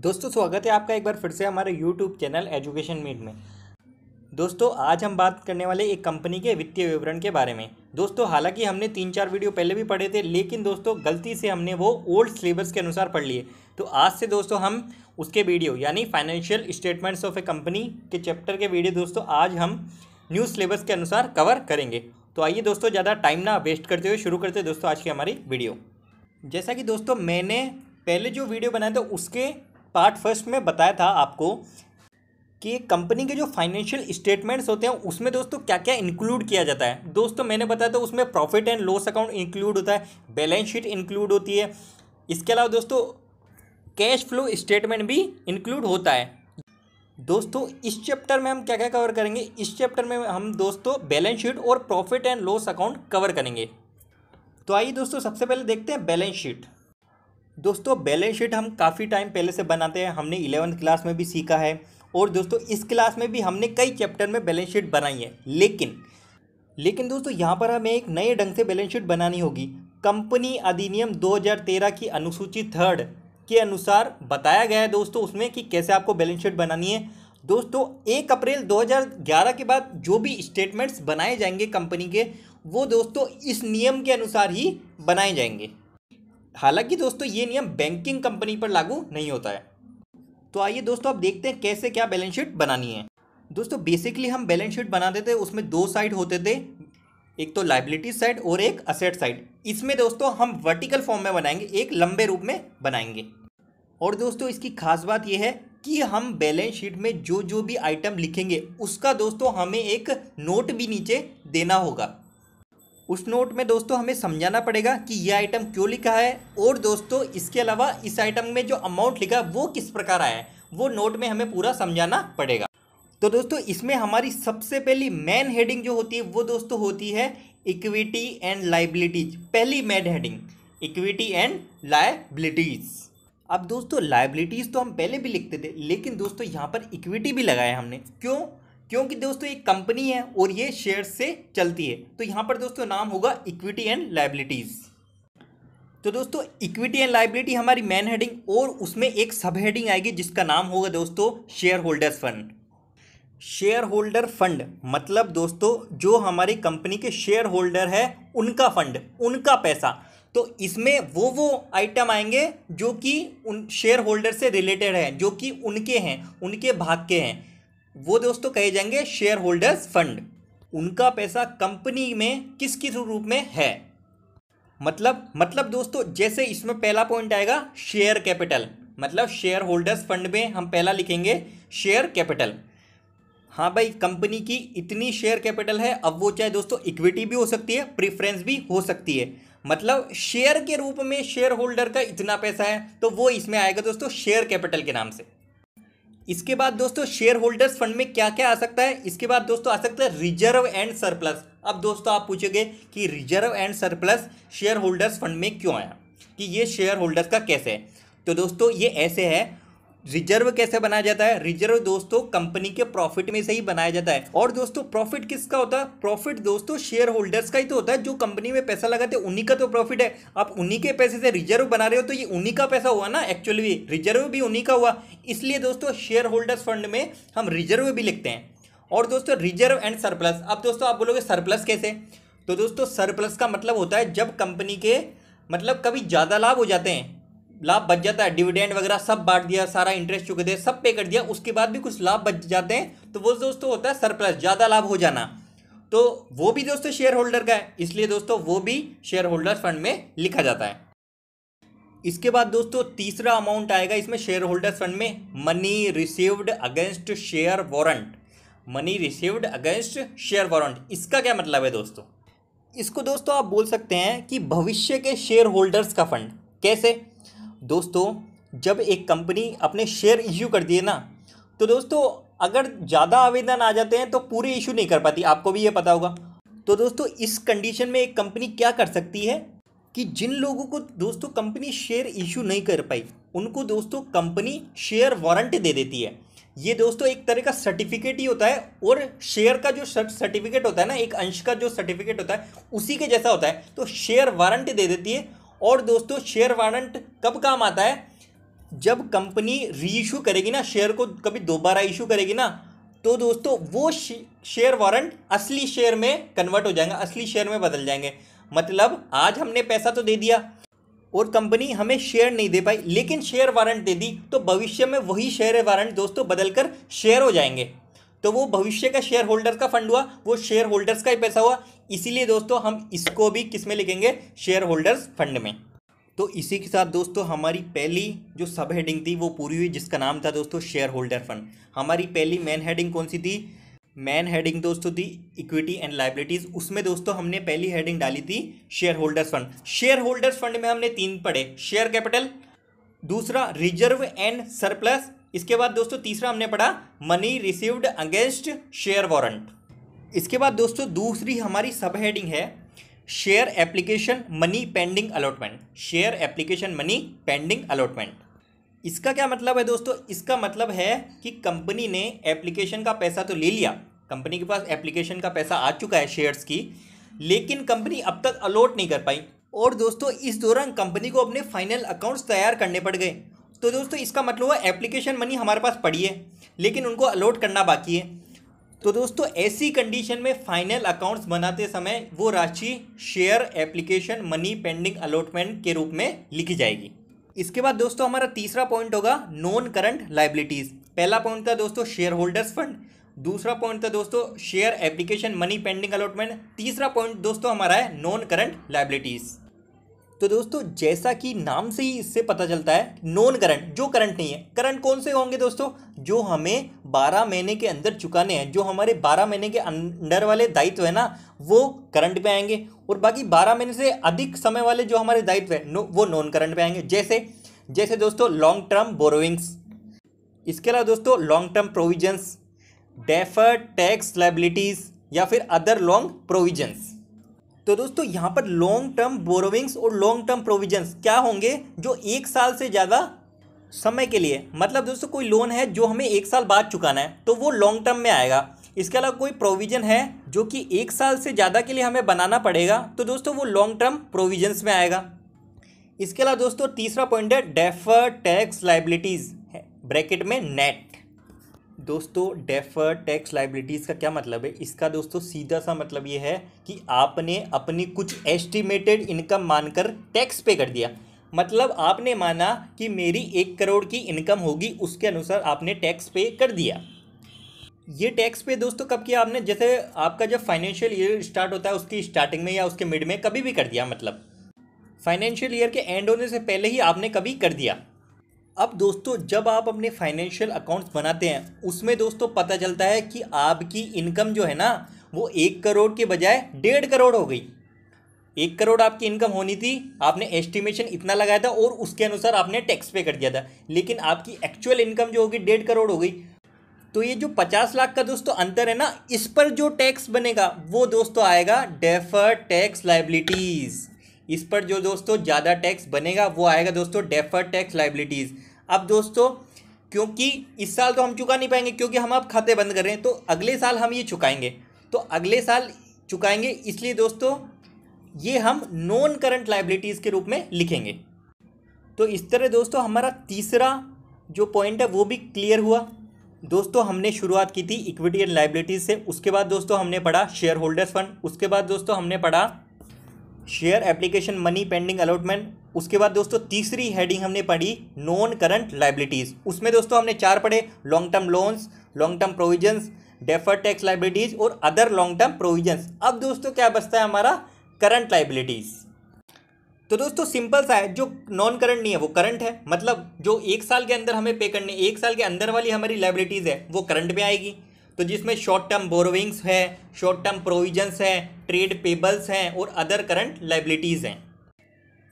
दोस्तों स्वागत है आपका एक बार फिर से हमारे यूट्यूब चैनल एजुकेशन मीट में दोस्तों आज हम बात करने वाले एक कंपनी के वित्तीय विवरण के बारे में दोस्तों हालांकि हमने तीन चार वीडियो पहले भी पढ़े थे लेकिन दोस्तों गलती से हमने वो ओल्ड सिलेबस के अनुसार पढ़ लिए तो आज से दोस्तों हम उसके वीडियो यानी financial statements of a company के चैप्टर के वीडियो दोस्तों आज हम न्यू सिलेबस के अनुसार कवर करेंगे तो आइए दोस्तों ज़्यादा टाइम ना वेस्ट करते हुए शुरू करते हैं दोस्तों आज की हमारी वीडियो जैसा कि दोस्तों मैंने पहले जो वीडियो बनाया था उसके पार्ट फर्स्ट में बताया था आपको कि कंपनी के जो फाइनेंशियल स्टेटमेंट्स होते हैं उसमें दोस्तों क्या क्या इंक्लूड किया जाता है दोस्तों मैंने बताया था उसमें profit and loss account include होता है बैलेंस शीट इंक्लूड होती है इसके अलावा दोस्तों कैश फ्लो स्टेटमेंट भी इंक्लूड होता है दोस्तों इस चैप्टर में हम क्या क्या कवर करेंगे इस चैप्टर में हम दोस्तों बैलेंस शीट और profit and loss account cover करेंगे तो आइए दोस्तों सबसे पहले देखते हैं बैलेंस शीट दोस्तों बैलेंस शीट हम काफ़ी टाइम पहले से बनाते हैं हमने इलेवंथ क्लास में भी सीखा है और दोस्तों इस क्लास में भी हमने कई चैप्टर में बैलेंस शीट बनाई है लेकिन लेकिन दोस्तों यहाँ पर हमें एक नए ढंग से बैलेंस शीट बनानी होगी कंपनी अधिनियम 2013 की अनुसूची थर्ड के अनुसार बताया गया है दोस्तों उसमें कि कैसे आपको बैलेंस शीट बनानी है दोस्तों एक अप्रैल 2011 के बाद जो भी स्टेटमेंट्स बनाए जाएंगे कंपनी के वो दोस्तों इस नियम के अनुसार ही बनाए जाएंगे हालांकि दोस्तों ये नियम बैंकिंग कंपनी पर लागू नहीं होता है तो आइए दोस्तों आप देखते हैं कैसे क्या बैलेंस शीट बनानी है दोस्तों बेसिकली हम बैलेंस शीट बनाते थे उसमें दो साइड होते थे एक तो लाइबिलिटी साइड और एक असेट साइड इसमें दोस्तों हम वर्टिकल फॉर्म में बनाएंगे एक लंबे रूप में बनाएंगे और दोस्तों इसकी खास बात यह है कि हम बैलेंस शीट में जो जो भी आइटम लिखेंगे उसका दोस्तों हमें एक नोट भी नीचे देना होगा उस नोट में दोस्तों हमें समझाना पड़ेगा कि यह आइटम क्यों लिखा है और दोस्तों इसके अलावा इस आइटम में जो अमाउंट लिखा है वो किस प्रकार आया है वो नोट में हमें पूरा समझाना पड़ेगा तो दोस्तों इसमें हमारी सबसे पहली मेन हेडिंग जो होती है वो दोस्तों होती है इक्विटी एंड लाइबिलिटीज पहली main heading equity and liabilities अब दोस्तों लाइबिलिटीज तो हम पहले भी लिखते थे लेकिन दोस्तों यहाँ पर इक्विटी भी लगाया हमने क्यों क्योंकि दोस्तों ये कंपनी है और ये शेयर से चलती है तो यहाँ पर दोस्तों नाम होगा इक्विटी एंड लाइबिलिटीज़ तो दोस्तों इक्विटी एंड लाइबिलिटी हमारी मेन हेडिंग और उसमें एक सब हेडिंग आएगी जिसका नाम होगा दोस्तों shareholders fund shareholder fund मतलब दोस्तों जो हमारी कंपनी के शेयर होल्डर है उनका फंड उनका पैसा तो इसमें वो वो आइटम आएंगे जो कि उन शेयर होल्डर से रिलेटेड हैं जो कि उनके हैं उनके भाग के हैं वो दोस्तों कहे जाएंगे शेयर होल्डर्स फंड उनका पैसा कंपनी में किस किस रूप में है मतलब मतलब दोस्तों जैसे इसमें पहला पॉइंट आएगा शेयर कैपिटल मतलब शेयर होल्डर्स फंड में हम पहला लिखेंगे शेयर कैपिटल हाँ भाई कंपनी की इतनी शेयर कैपिटल है अब वो चाहे दोस्तों इक्विटी भी हो सकती है प्रिफ्रेंस भी हो सकती है मतलब शेयर के रूप में शेयर होल्डर का इतना पैसा है तो वो इसमें आएगा दोस्तों शेयर कैपिटल के नाम से इसके बाद दोस्तों शेयर होल्डर्स फंड में क्या क्या आ सकता है इसके बाद दोस्तों आ सकता है रिजर्व एंड सरप्लस अब दोस्तों आप पूछेंगे कि reserve and surplus shareholders fund में क्यों आया कि ये शेयर होल्डर्स का कैसे है तो दोस्तों ये ऐसे है रिजर्व कैसे बनाया जाता है रिजर्व दोस्तों कंपनी के प्रॉफिट में से ही बनाया जाता है और दोस्तों प्रॉफिट किसका होता है प्रॉफिट दोस्तों शेयर होल्डर्स का ही तो होता है जो कंपनी में पैसा लगाते हैं उन्हीं का तो प्रॉफिट है आप उन्हीं के पैसे से रिजर्व बना रहे हो तो ये उन्हीं का पैसा हुआ ना एक्चुअली भी रिजर्व भी उन्हीं का हुआ इसलिए दोस्तों शेयर होल्डर्स फंड में हम रिजर्व भी लिखते हैं और दोस्तों रिजर्व एंड सरप्लस अब दोस्तों आप बोलोगे सरप्लस कैसे तो दोस्तों सरप्लस का मतलब होता है जब कंपनी के मतलब कभी ज़्यादा लाभ हो जाते हैं लाभ बच जाता है डिविडेंड वगैरह सब बांट दिया सारा इंटरेस्ट चुके दिया सब पे कर दिया उसके बाद भी कुछ लाभ बच जाते हैं तो वो दोस्तों होता है सरप्लस ज़्यादा लाभ हो जाना तो वो भी दोस्तों शेयर होल्डर का है इसलिए दोस्तों वो भी शेयर होल्डर फंड में लिखा जाता है इसके बाद दोस्तों तीसरा अमाउंट आएगा इसमें शेयर होल्डर्स फंड में money received against share warrant money received against share warrant इसका क्या मतलब है दोस्तों इसको दोस्तों आप बोल सकते हैं कि भविष्य के शेयर होल्डर्स का फंड कैसे दोस्तों जब एक कंपनी अपने शेयर इश्यू कर है ना तो दोस्तों अगर ज़्यादा आवेदन आ जाते हैं तो पूरे इशू नहीं कर पाती आपको भी ये पता होगा तो दोस्तों इस कंडीशन में एक कंपनी क्या कर सकती है कि जिन लोगों को दोस्तों कंपनी शेयर इशू नहीं कर पाई उनको दोस्तों कंपनी शेयर वारंट दे देती है ये दोस्तों एक तरह का सर्टिफिकेट ही होता है और शेयर का जो सर्टिफिकेट होता है ना एक अंश का जो सर्टिफिकेट होता है उसी के जैसा होता है तो शेयर वारंट दे देती है और दोस्तों शेयर वारंट कब काम आता है जब कंपनी रीइशू करेगी ना शेयर को कभी दोबारा इशू करेगी ना तो दोस्तों वो शेयर वारंट असली शेयर में कन्वर्ट हो जाएगा असली शेयर में बदल जाएंगे मतलब आज हमने पैसा तो दे दिया और कंपनी हमें शेयर नहीं दे पाई लेकिन शेयर वारंट दे दी तो भविष्य में वही शेयर वारंट दोस्तों बदलकर शेयर हो जाएंगे तो वो भविष्य का शेयर होल्डर्स का फंड हुआ वो शेयर होल्डर्स का ही पैसा हुआ इसीलिए दोस्तों हम इसको भी किस में लिखेंगे शेयर होल्डर्स फंड में तो इसी के साथ दोस्तों हमारी पहली जो सब हेडिंग थी वो पूरी हुई जिसका नाम था दोस्तों शेयर होल्डर फंड हमारी पहली मेन हेडिंग कौन सी थी मेन हेडिंग दोस्तों थी इक्विटी एंड लाइबिलिटीज़ उसमें दोस्तों हमने पहली हेडिंग डाली थी shareholders fund shareholders fund में हमने तीन पढ़े शेयर कैपिटल दूसरा रिजर्व एंड सरप्लस इसके बाद दोस्तों तीसरा हमने पढ़ा money received against share warrant इसके बाद दोस्तों दूसरी हमारी सब हेडिंग है share application money pending allotment share application money pending allotment इसका क्या मतलब है दोस्तों इसका मतलब है कि कंपनी ने एप्लीकेशन का पैसा तो ले लिया कंपनी के पास एप्लीकेशन का पैसा आ चुका है शेयर्स की लेकिन कंपनी अब तक अलॉट नहीं कर पाई और दोस्तों इस दौरान कंपनी को अपने फाइनल अकाउंट्स तैयार करने पड़ गए तो दोस्तों इसका मतलब हुआ एप्लीकेशन मनी हमारे पास पड़ी है लेकिन उनको अलॉट करना बाकी है तो दोस्तों ऐसी कंडीशन में फाइनल अकाउंट्स बनाते समय वो राशि share application money pending allotment के रूप में लिखी जाएगी इसके बाद दोस्तों हमारा तीसरा पॉइंट होगा नॉन करंट लाइबिलिटीज़ पहला पॉइंट था दोस्तों शेयर होल्डर्स फंड दूसरा पॉइंट था दोस्तों share application money pending allotment तीसरा पॉइंट दोस्तों हमारा है नॉन करंट लाइबिलिटीज़ तो दोस्तों जैसा कि नाम से ही इससे पता चलता है नॉन करंट जो करंट नहीं है करंट कौन से होंगे दोस्तों जो हमें 12 महीने के अंदर चुकाने हैं जो हमारे 12 महीने के अंडर वाले दायित्व है ना वो करंट पे आएंगे और बाकी 12 महीने से अधिक समय वाले जो हमारे दायित्व है नो, वो नॉन करंट पे आएंगे जैसे जैसे दोस्तों लॉन्ग टर्म बोरोइंग्स इसके अलावा दोस्तों long term provisions defer tax liabilities या फिर अदर लॉन्ग प्रोविजन्स तो दोस्तों यहाँ पर लॉन्ग टर्म बोरोविंग्स और लॉन्ग टर्म प्रोविजंस क्या होंगे जो एक साल से ज़्यादा समय के लिए मतलब दोस्तों कोई लोन है जो हमें एक साल बाद चुकाना है तो वो लॉन्ग टर्म में आएगा इसके अलावा कोई प्रोविज़न है जो कि एक साल से ज़्यादा के लिए हमें बनाना पड़ेगा तो दोस्तों वो लॉन्ग टर्म प्रोविजन्स में आएगा इसके अलावा दोस्तों तीसरा पॉइंट है डेफर टैक्स लाइबिलिटीज़ है ब्रैकेट में नेट दोस्तों डेफर टैक्स लाइबिलिटीज़ का क्या मतलब है इसका दोस्तों सीधा सा मतलब ये है कि आपने अपनी कुछ एस्टिमेटेड इनकम मानकर टैक्स पे कर दिया मतलब आपने माना कि मेरी एक करोड़ की इनकम होगी उसके अनुसार आपने टैक्स पे कर दिया ये टैक्स पे दोस्तों कब किया आपने जैसे आपका जब फाइनेंशियल ईयर स्टार्ट होता है उसकी स्टार्टिंग में या उसके मिड में कभी भी कर दिया मतलब फाइनेंशियल ईयर के एंड होने से पहले ही आपने कभी कर दिया अब दोस्तों जब आप अपने फाइनेंशियल अकाउंट्स बनाते हैं उसमें दोस्तों पता चलता है कि आपकी इनकम जो है ना वो एक करोड़ के बजाय डेढ़ करोड़ हो गई एक करोड़ आपकी इनकम होनी थी आपने एस्टिमेशन इतना लगाया था और उसके अनुसार आपने टैक्स पे कर दिया था लेकिन आपकी एक्चुअल इनकम जो होगी डेढ़ करोड़ हो गई तो ये जो पचास लाख का दोस्तों अंतर है ना इस पर जो टैक्स बनेगा वो दोस्तों आएगा डेफर टैक्स लाइबिलिटीज़ इस पर जो दोस्तों ज़्यादा टैक्स बनेगा वो आएगा दोस्तों डेफर टैक्स लाइबिलिटीज़ अब दोस्तों क्योंकि इस साल तो हम चुका नहीं पाएंगे क्योंकि हम अब खाते बंद कर रहे हैं तो अगले साल हम ये चुकाएंगे तो अगले साल चुकाएंगे इसलिए दोस्तों ये हम नॉन करंट लाइबिलिटीज़ के रूप में लिखेंगे तो इस तरह दोस्तों हमारा तीसरा जो पॉइंट है वो भी क्लियर हुआ दोस्तों हमने शुरुआत की थी इक्विटी एंड लाइबिलिटीज़ से उसके बाद दोस्तों हमने पढ़ा शेयर होल्डर्स फंड उसके बाद दोस्तों हमने पढ़ा share application money pending allotment उसके बाद दोस्तों तीसरी हेडिंग हमने पढ़ी नॉन करंट लाइबिलिटीज़ उसमें दोस्तों हमने चार पढ़े long term loans long term provisions defer tax liabilities और अदर लॉन्ग टर्म प्रोविजंस अब दोस्तों क्या बचता है हमारा करंट लाइबिलिटीज़ तो दोस्तों सिंपल सा है जो नॉन करंट नहीं है वो करंट है मतलब जो एक साल के अंदर हमें पे करने एक साल के अंदर वाली हमारी लाइबिलिटीज़ है वो करंट में आएगी तो जिसमें शॉर्ट टर्म बोरोइंग्स है शॉर्ट टर्म प्रोविजंस है ट्रेड पेबल्स हैं और अदर करंट लाइबिलिटीज़ हैं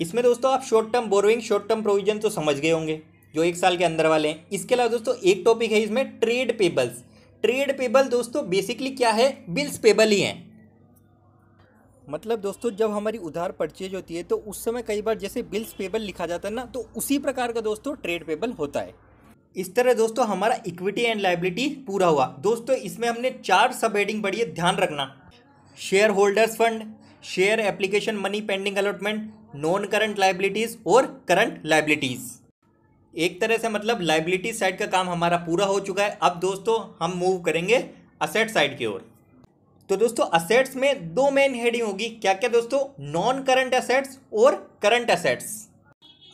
इसमें दोस्तों आप short term borrowing short term provision तो समझ गए होंगे जो एक साल के अंदर वाले हैं इसके अलावा दोस्तों एक टॉपिक है इसमें ट्रेड पेबल्स ट्रेड पेबल दोस्तों बेसिकली क्या है बिल्स पेबल ही हैं मतलब दोस्तों जब हमारी उधार परचेज होती है तो उस समय कई बार जैसे बिल्स पेबल लिखा जाता है ना तो उसी प्रकार का दोस्तों ट्रेड पेबल होता है इस तरह दोस्तों हमारा इक्विटी एंड लाइबिलिटी पूरा हुआ दोस्तों इसमें हमने चार सब हेडिंग पढ़ी है ध्यान रखना shareholders fund share application money pending allotment non current liabilities और करंट लाइबिलिटीज़ एक तरह से मतलब लाइबिलिटी साइड का काम हमारा पूरा हो चुका है अब दोस्तों हम मूव करेंगे असेट साइड की ओर तो दोस्तों असेट्स में दो मेन हेडिंग होगी क्या क्या दोस्तों नॉन करंट असेट्स और करंट असेट्स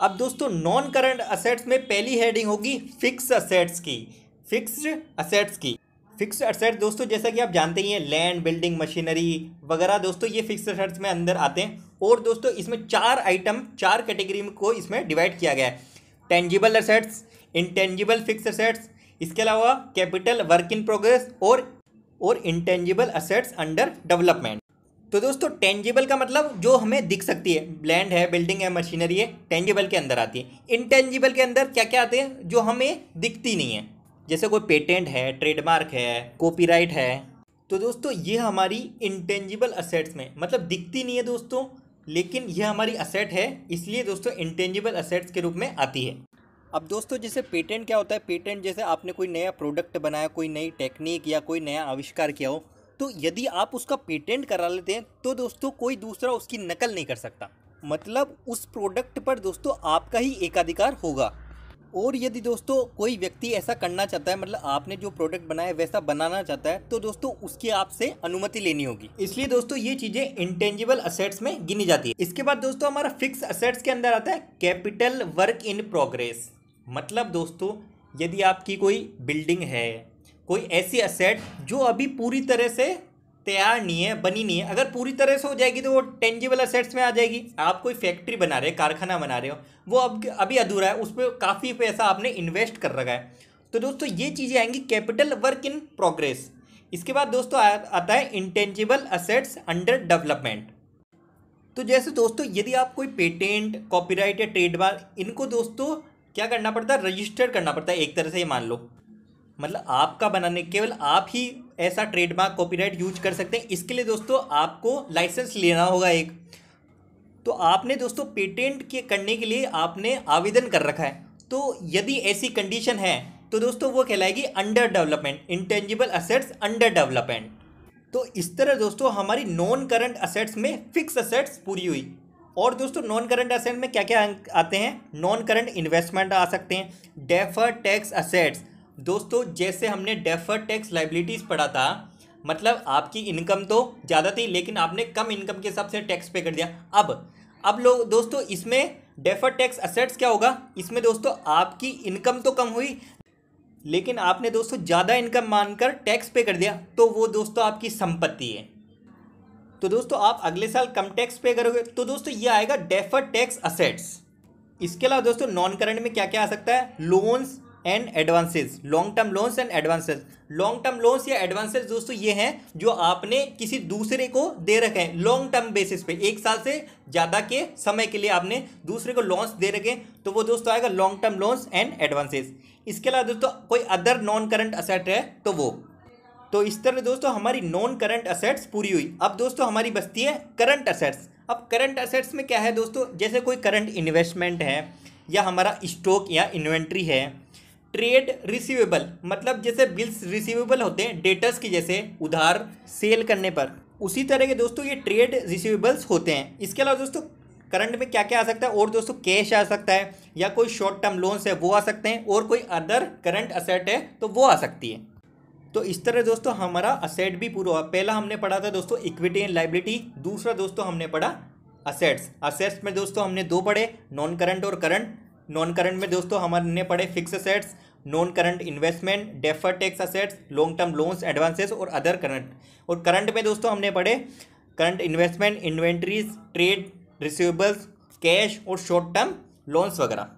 अब दोस्तों नॉन करंट असेट्स में पहली हेडिंग होगी फिक्स असेट्स की फिक्स्ड असेट्स की फिक्स असेट्स दोस्तों जैसा कि आप जानते ही हैं लैंड बिल्डिंग मशीनरी वगैरह दोस्तों ये फिक्स असेट्स में अंदर आते हैं और दोस्तों इसमें चार आइटम चार कैटेगरी को इसमें डिवाइड किया गया है tangible assets intangible fix assets इसके अलावा कैपिटल वर्क इन प्रोग्रेस और और इंटेंजिबल असेट्स अंडर डेवलपमेंट तो दोस्तों टेंजिबल का मतलब जो हमें दिख सकती है ब्लैंड है बिल्डिंग है मशीनरी है टेंजिबल के अंदर आती है इनटेंजिबल के अंदर क्या क्या आते हैं जो हमें दिखती नहीं है जैसे कोई पेटेंट है ट्रेडमार्क है कॉपीराइट है तो दोस्तों ये हमारी इंटेंजिबल असेट्स में मतलब दिखती नहीं है दोस्तों लेकिन यह हमारी असेट है इसलिए दोस्तों इंटेंजिबल असेट्स के रूप में आती है अब दोस्तों जैसे पेटेंट क्या होता है पेटेंट जैसे आपने कोई नया प्रोडक्ट बनाया कोई नई टेक्निक या कोई नया आविष्कार किया हो तो यदि आप उसका पेटेंट करा लेते हैं तो दोस्तों कोई दूसरा उसकी नकल नहीं कर सकता मतलब उस प्रोडक्ट पर दोस्तों आपका ही एकाधिकार होगा और यदि दोस्तों कोई व्यक्ति ऐसा करना चाहता है मतलब आपने जो प्रोडक्ट बनाया वैसा बनाना चाहता है तो दोस्तों उसकी आपसे अनुमति लेनी होगी इसलिए दोस्तों ये चीजें इंटेंजिबल असेट्स में गिनी जाती है इसके बाद दोस्तों हमारा फिक्स असेट्स के अंदर आता है कैपिटल वर्क इन प्रोग्रेस मतलब दोस्तों यदि आपकी कोई बिल्डिंग है कोई ऐसी असेट जो अभी पूरी तरह से तैयार नहीं है बनी नहीं है अगर पूरी तरह से हो जाएगी तो वो टेंजिबल असेट्स में आ जाएगी आप कोई फैक्ट्री बना रहे हो कारखाना बना रहे हो वो अब अभी अधूरा है उस पर काफ़ी पैसा आपने इन्वेस्ट कर रखा है तो दोस्तों ये चीज़ें आएंगी कैपिटल वर्क इन प्रोग्रेस इसके बाद दोस्तों आ, आता है इंटेंजिबल असेट्स अंडर डेवलपमेंट तो जैसे दोस्तों यदि आप कोई पेटेंट कॉपीराइट या ट्रेडमार्क इनको दोस्तों क्या करना पड़ता है रजिस्टर करना पड़ता है एक तरह से ये मान लो मतलब आपका बनाने केवल आप ही ऐसा ट्रेडमार्क कॉपीराइट यूज कर सकते हैं इसके लिए दोस्तों आपको लाइसेंस लेना होगा एक तो आपने दोस्तों पेटेंट के करने के लिए आपने आवेदन कर रखा है तो यदि ऐसी कंडीशन है तो दोस्तों वो कहलाएगी under development intangible assets under development तो इस तरह दोस्तों हमारी नॉन करंट असेट्स में फिक्स असेट्स पूरी हुई और दोस्तों नॉन करंट असेट में क्या क्या आते हैं नॉन करंट इन्वेस्टमेंट आ सकते हैं डेफर टैक्स असेट्स दोस्तों जैसे हमने डेफर टैक्स लाइबिलिटीज़ पढ़ा था मतलब आपकी इनकम तो ज़्यादा थी लेकिन आपने कम इनकम के हिसाब से टैक्स पे कर दिया अब अब लोग दोस्तों इसमें डेफर टैक्स असेट्स क्या होगा इसमें दोस्तों आपकी इनकम तो कम हुई लेकिन आपने दोस्तों ज़्यादा इनकम मानकर टैक्स पे कर दिया तो वो दोस्तों आपकी संपत्ति है तो दोस्तों आप अगले साल कम टैक्स पे करोगे तो दोस्तों ये आएगा डेफर टैक्स असेट्स इसके अलावा दोस्तों नॉन करंट में क्या क्या आ सकता है loans and advances long term loans and advances long term loans या एडवांसेज दोस्तों ये हैं जो आपने किसी दूसरे को दे रखे हैं लॉन्ग टर्म बेसिस पे एक साल से ज़्यादा के समय के लिए आपने दूसरे को लोन्स दे रखे हैं तो वो दोस्तों आएगा long term loans and advances इसके अलावा दोस्तों कोई अदर नॉन करंट असेट है तो वो तो इस तरह दोस्तों हमारी नॉन करंट असेट्स पूरी हुई अब दोस्तों हमारी बस्ती है करंट असेट्स अब करंट असेट्स में क्या है दोस्तों जैसे कोई करंट इन्वेस्टमेंट है या हमारा स्टॉक या इन्वेंट्री है ट्रेड रिसीवेबल मतलब जैसे बिल्स रिसीवेबल होते हैं डेटर्स की जैसे उधार सेल करने पर उसी तरह के दोस्तों ये ट्रेड रिसीवेबल्स होते हैं इसके अलावा दोस्तों करंट में क्या क्या आ सकता है और दोस्तों कैश आ सकता है या कोई शॉर्ट टर्म लोन्स है वो आ सकते हैं और कोई अदर करंट असेट है तो वो आ सकती है तो इस तरह दोस्तों हमारा असेट भी पूरा हुआ पहला हमने पढ़ा था दोस्तों इक्विटी एंड लाइबिलिटी दूसरा दोस्तों हमने पढ़ा असेट्स असेट्स में दोस्तों हमने दो पढ़े नॉन करंट और करंट नॉन करंट में दोस्तों हमने पढ़े fix assets non current investment defer tax assets long term loans advances और अदर करंट और करंट में दोस्तों हमने पढ़े current investment inventories trade receivables cash और शॉर्ट टर्म लोन्स वगैरह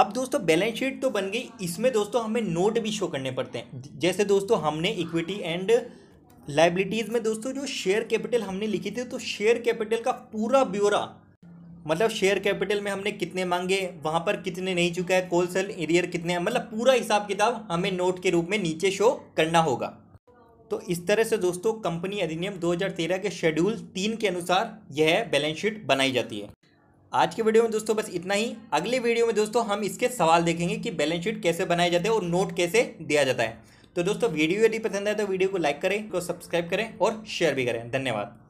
अब दोस्तों बैलेंस शीट तो बन गई इसमें दोस्तों हमें नोट भी शो करने पड़ते हैं जैसे दोस्तों हमने इक्विटी एंड लाइबिलिटीज़ में दोस्तों जो शेयर कैपिटल हमने लिखी थी तो शेयर कैपिटल का पूरा ब्यौरा मतलब शेयर कैपिटल में हमने कितने मांगे वहाँ पर कितने नहीं चुका है कोल सेल एरियर कितने हैं मतलब पूरा हिसाब किताब हमें नोट के रूप में नीचे शो करना होगा तो इस तरह से दोस्तों कंपनी अधिनियम 2013 के शेड्यूल तीन के अनुसार यह बैलेंस शीट बनाई जाती है आज के वीडियो में दोस्तों बस इतना ही अगले वीडियो में दोस्तों हम इसके सवाल देखेंगे कि बैलेंस शीट कैसे बनाए जाते हैं और नोट कैसे दिया जाता है तो दोस्तों वीडियो यदि पसंद आए तो वीडियो को लाइक करें को सब्सक्राइब करें और शेयर भी करें धन्यवाद